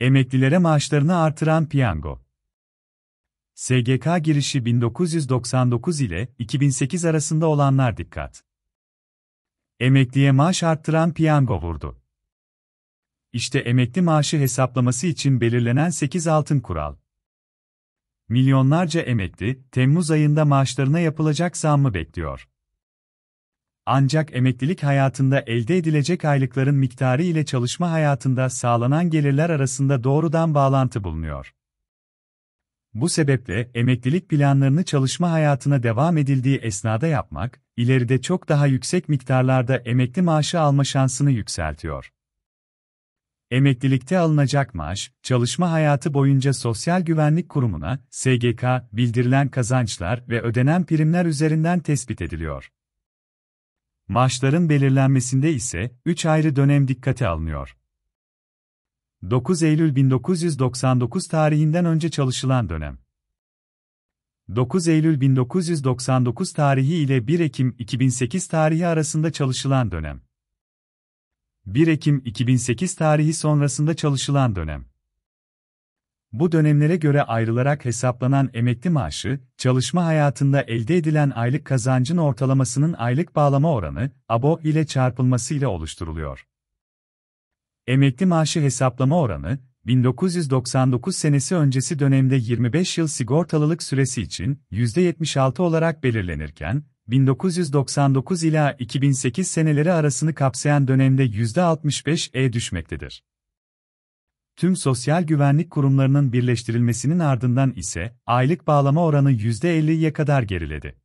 Emeklilere maaşlarını artıran piyango. SGK girişi 1999 ile 2008 arasında olanlar dikkat. Emekliye maaş artıran piyango vurdu. İşte emekli maaşı hesaplaması için belirlenen 8 altın kural. Milyonlarca emekli Temmuz ayında maaşlarına yapılacak zam bekliyor? Ancak emeklilik hayatında elde edilecek aylıkların miktarı ile çalışma hayatında sağlanan gelirler arasında doğrudan bağlantı bulunuyor. Bu sebeple emeklilik planlarını çalışma hayatına devam edildiği esnada yapmak, ileride çok daha yüksek miktarlarda emekli maaşı alma şansını yükseltiyor. Emeklilikte alınacak maaş, çalışma hayatı boyunca Sosyal Güvenlik Kurumu'na, SGK, bildirilen kazançlar ve ödenen primler üzerinden tespit ediliyor. Maaşların belirlenmesinde ise 3 ayrı dönem dikkate alınıyor. 9 Eylül 1999 tarihinden önce çalışılan dönem. 9 Eylül 1999 tarihi ile 1 Ekim 2008 tarihi arasında çalışılan dönem. 1 Ekim 2008 tarihi sonrasında çalışılan dönem. Bu dönemlere göre ayrılarak hesaplanan emekli maaşı, çalışma hayatında elde edilen aylık kazancın ortalamasının aylık bağlama oranı, ABO ile çarpılması ile oluşturuluyor. Emekli maaşı hesaplama oranı, 1999 senesi öncesi dönemde 25 yıl sigortalılık süresi için %76 olarak belirlenirken, 1999 ila 2008 seneleri arasını kapsayan dönemde %65'e e düşmektedir tüm sosyal güvenlik kurumlarının birleştirilmesinin ardından ise aylık bağlama oranı %50'ye kadar geriledi.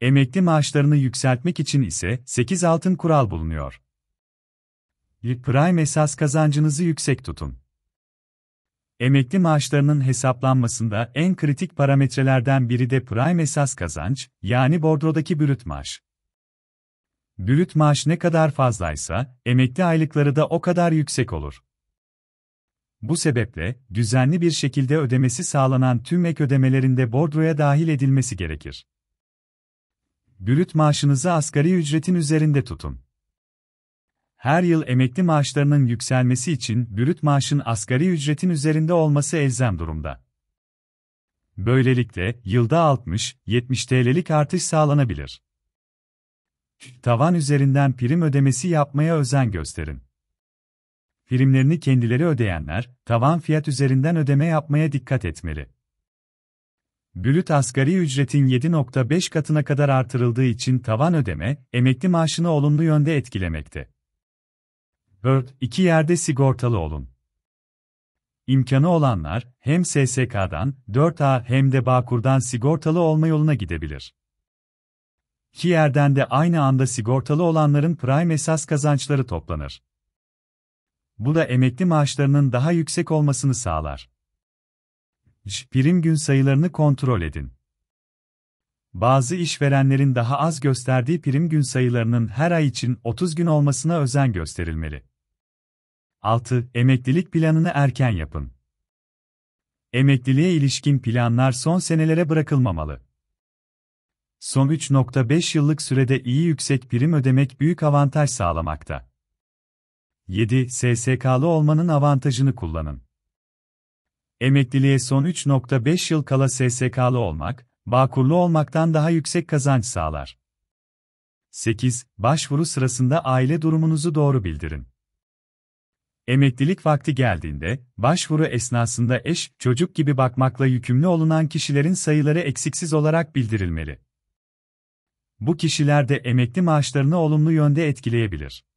Emekli maaşlarını yükseltmek için ise 8 altın kural bulunuyor. Prime esas kazancınızı yüksek tutun. Emekli maaşlarının hesaplanmasında en kritik parametrelerden biri de prime esas kazanç, yani bordrodaki bürüt maaş. Bürüt maaş ne kadar fazlaysa, emekli aylıkları da o kadar yüksek olur. Bu sebeple, düzenli bir şekilde ödemesi sağlanan tüm ek ödemelerinde bordroya dahil edilmesi gerekir. Brüt maaşınızı asgari ücretin üzerinde tutun. Her yıl emekli maaşlarının yükselmesi için brüt maaşın asgari ücretin üzerinde olması elzem durumda. Böylelikle yılda 60-70 TL'lik artış sağlanabilir. Tavan üzerinden prim ödemesi yapmaya özen gösterin primlerini kendileri ödeyenler, tavan fiyat üzerinden ödeme yapmaya dikkat etmeli. Bülüt asgari ücretin 7.5 katına kadar artırıldığı için tavan ödeme, emekli maaşını olumlu yönde etkilemekte. 4. İki yerde sigortalı olun. İmkanı olanlar, hem SSK'dan, 4A hem de Bağkur'dan sigortalı olma yoluna gidebilir. İki yerden de aynı anda sigortalı olanların prime esas kazançları toplanır. Bu da emekli maaşlarının daha yüksek olmasını sağlar. Prim gün sayılarını kontrol edin. Bazı işverenlerin daha az gösterdiği prim gün sayılarının her ay için 30 gün olmasına özen gösterilmeli. 6. Emeklilik planını erken yapın. Emekliliğe ilişkin planlar son senelere bırakılmamalı. Son 3.5 yıllık sürede iyi yüksek prim ödemek büyük avantaj sağlamakta. 7. SSK'lı olmanın avantajını kullanın. Emekliliğe son 3.5 yıl kala SSK'lı olmak, bağkurlu olmaktan daha yüksek kazanç sağlar. 8. Başvuru sırasında aile durumunuzu doğru bildirin. Emeklilik vakti geldiğinde, başvuru esnasında eş, çocuk gibi bakmakla yükümlü olunan kişilerin sayıları eksiksiz olarak bildirilmeli. Bu kişiler de emekli maaşlarını olumlu yönde etkileyebilir.